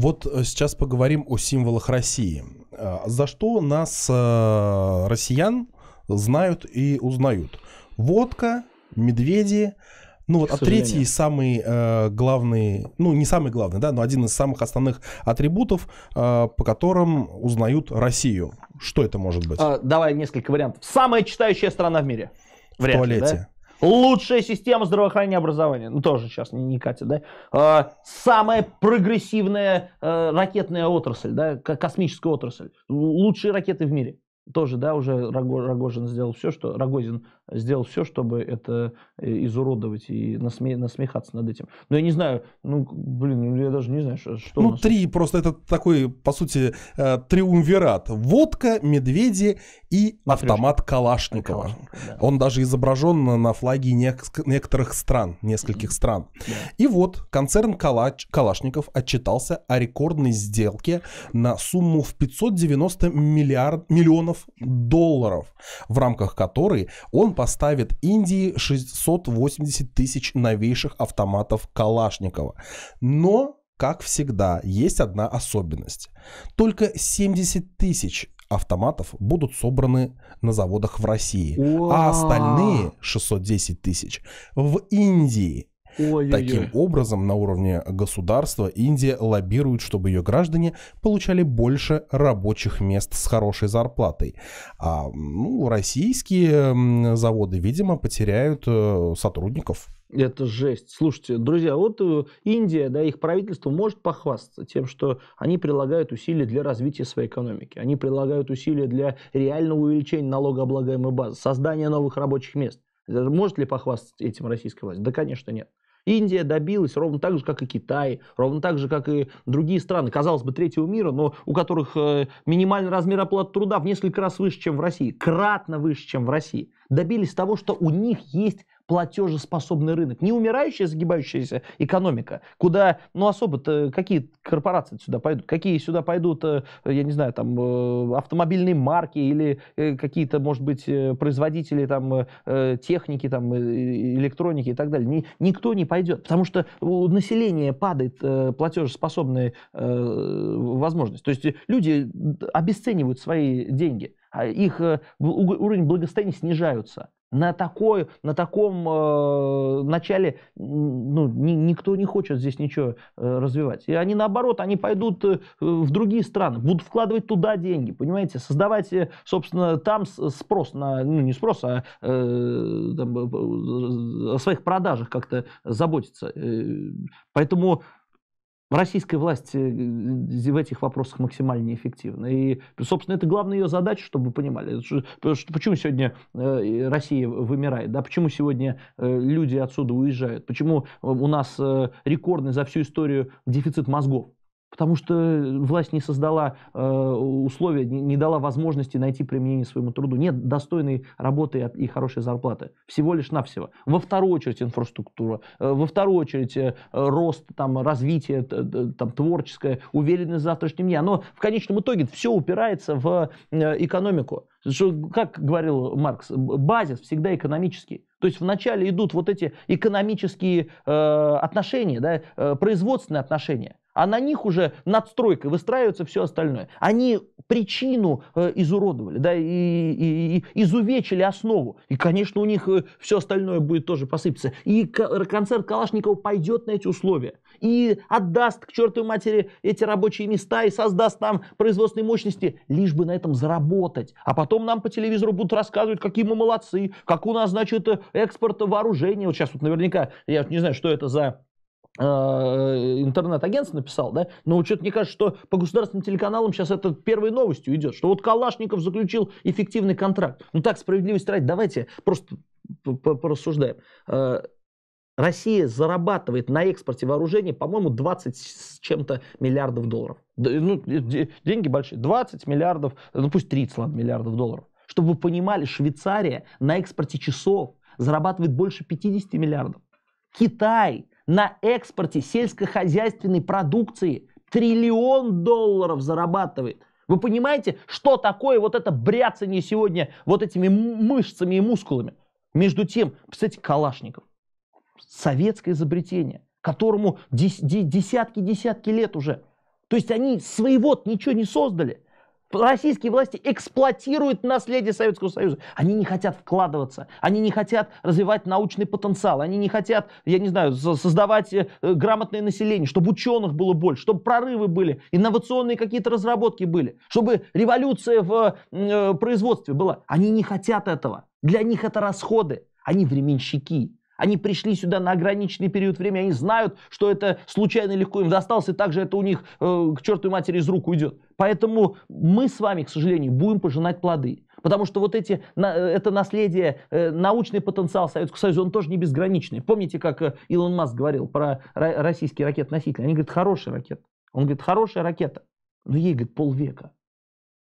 Вот э, сейчас поговорим о символах России. Э, за что нас, э, россиян, знают и узнают? Водка, медведи, ну вот, а третий самый э, главный, ну не самый главный, да, но один из самых основных атрибутов, э, по которым узнают Россию. Что это может быть? А, давай несколько вариантов. Самая читающая страна в мире. Вряд в туалете. Ли, да? Лучшая система здравоохранения и образования. Ну, тоже сейчас не, не катит, да? А, самая прогрессивная э, ракетная отрасль, да? Космическая отрасль. Лучшие ракеты в мире. Тоже, да, уже Рогожин сделал все, что... Рогозин сделал все, чтобы это э, изуродовать и насме, насмехаться над этим. Но я не знаю, ну, блин, я даже не знаю, что... что ну, нас... три просто это такой, по сути, э, триумвират. Водка, медведи и Матрешка. автомат Калашникова. Калашников, да. Он даже изображен на, на флаге нек- некоторых стран, нескольких mm-hmm. стран. Yeah. И вот концерн Калач- Калашников отчитался о рекордной сделке на сумму в 590 миллиард, миллионов долларов, в рамках которой он поставит Индии 680 тысяч новейших автоматов Калашникова. Но как всегда, есть одна особенность. Только 70 тысяч автоматов будут собраны на заводах в России, Вау. а остальные 610 тысяч в Индии. Ой-ой-ой. Таким образом, на уровне государства Индия лоббирует, чтобы ее граждане получали больше рабочих мест с хорошей зарплатой. А ну, российские заводы, видимо, потеряют э, сотрудников. Это жесть. Слушайте, друзья, вот э, Индия, да, их правительство может похвастаться тем, что они прилагают усилия для развития своей экономики. Они прилагают усилия для реального увеличения налогооблагаемой базы, создания новых рабочих мест. Может ли похвастаться этим российская власть? Да, конечно, нет. Индия добилась ровно так же, как и Китай, ровно так же, как и другие страны, казалось бы, третьего мира, но у которых э, минимальный размер оплаты труда в несколько раз выше, чем в России, кратно выше, чем в России. Добились того, что у них есть платежеспособный рынок. Не умирающая, загибающаяся экономика, куда, ну, особо-то э, какие корпорации сюда пойдут, какие сюда пойдут, э, я не знаю, там, э, автомобильные марки или какие-то, может быть, производители там техники, там, электроники и так далее. Никто не пойдет, потому что у населения падает платежеспособная возможность. То есть люди обесценивают свои деньги а их уровень благосостояния снижаются. На, такой, на таком э, начале ну, ни, никто не хочет здесь ничего э, развивать. И они наоборот, они пойдут э, в другие страны, будут вкладывать туда деньги, понимаете, создавать, э, собственно, там спрос на, ну не спрос, а э, там, э, э, о своих продажах как-то заботиться. Поэтому Российская власть э, э, в этих вопросах максимально неэффективна. И, собственно, это главная ее задача, чтобы вы понимали. Почему сегодня э, Россия вымирает? Да? Почему сегодня люди отсюда уезжают? Почему у нас рекордный за всю историю дефицит мозгов? Потому что э, власть не создала э, условия, не, не дала возможности найти применение своему труду. Нет достойной работы и хорошей зарплаты. Всего лишь навсего. Во вторую очередь инфраструктура. Э, во вторую очередь э, рост, там, развитие э, там, творческое, уверенность в завтрашнем дне. Но в конечном итоге все упирается в э, экономику. Что, как говорил Маркс, базис всегда экономический. То есть вначале идут вот эти экономические э, отношения, да, э, производственные отношения а на них уже надстройкой выстраивается все остальное. Они причину э, изуродовали, да, и, и, и изувечили основу. И, конечно, у них э, все остальное будет тоже посыпаться. И концерт Калашникова пойдет на эти условия. И отдаст к чертовой матери эти рабочие места и создаст нам производственные мощности, лишь бы на этом заработать. А потом нам по телевизору будут рассказывать, какие мы молодцы, как у нас, значит, э, экспорт вооружения. Вот сейчас вот наверняка, я не знаю, что это за Э, интернет-агентство написал, да, но «Ну, что-то мне кажется, что по государственным телеканалам сейчас это первой новостью идет, что вот Калашников заключил эффективный контракт. Ну так, справедливость ради, давайте просто порассуждаем. Э, Россия зарабатывает на экспорте вооружений, по-моему, 20 с чем-то миллиардов долларов. Ну, э, деньги большие. 20 миллиардов, ну пусть 30 ладно, миллиардов долларов. Чтобы вы понимали, Швейцария на экспорте часов зарабатывает больше 50 миллиардов. Китай на экспорте сельскохозяйственной продукции. Триллион долларов зарабатывает. Вы понимаете, что такое вот это бряцание сегодня вот этими мышцами и мускулами? Между тем, кстати, Калашников. Советское изобретение, которому десятки-десятки лет уже. То есть они своего ничего не создали – российские власти эксплуатируют наследие Советского Союза. Они не хотят вкладываться, они не хотят развивать научный потенциал, они не хотят, я не знаю, создавать э, грамотное население, чтобы ученых было больше, чтобы прорывы были, инновационные какие-то разработки были, чтобы революция в э, производстве была. Они не хотят этого. Для них это расходы, они временщики. Они пришли сюда на ограниченный период времени, они знают, что это случайно легко им досталось, и также это у них э, к чертовой матери из рук уйдет. Поэтому мы с вами, к сожалению, будем пожинать плоды. Потому что вот эти, на, э, это наследие, э, научный потенциал Советского Союза, он тоже не безграничный. Помните, как э, Илон Маск говорил про российский ракет-носители? Они говорят, хорошая ракета. Он говорит, хорошая ракета. Но ей, говорит, полвека.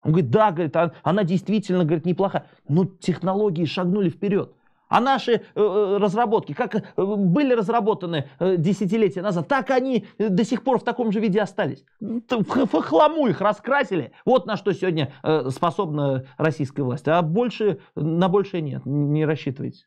Он говорит, да, говорит, она, она действительно, говорит, неплохая. Но технологии шагнули вперед. А наши э, э, разработки, как э, были разработаны десятилетия назад, так они до сих пор в таком же виде остались. В хламу их раскрасили. Вот на что сегодня способна российская власть. А больше, на большее нет, не рассчитывайте.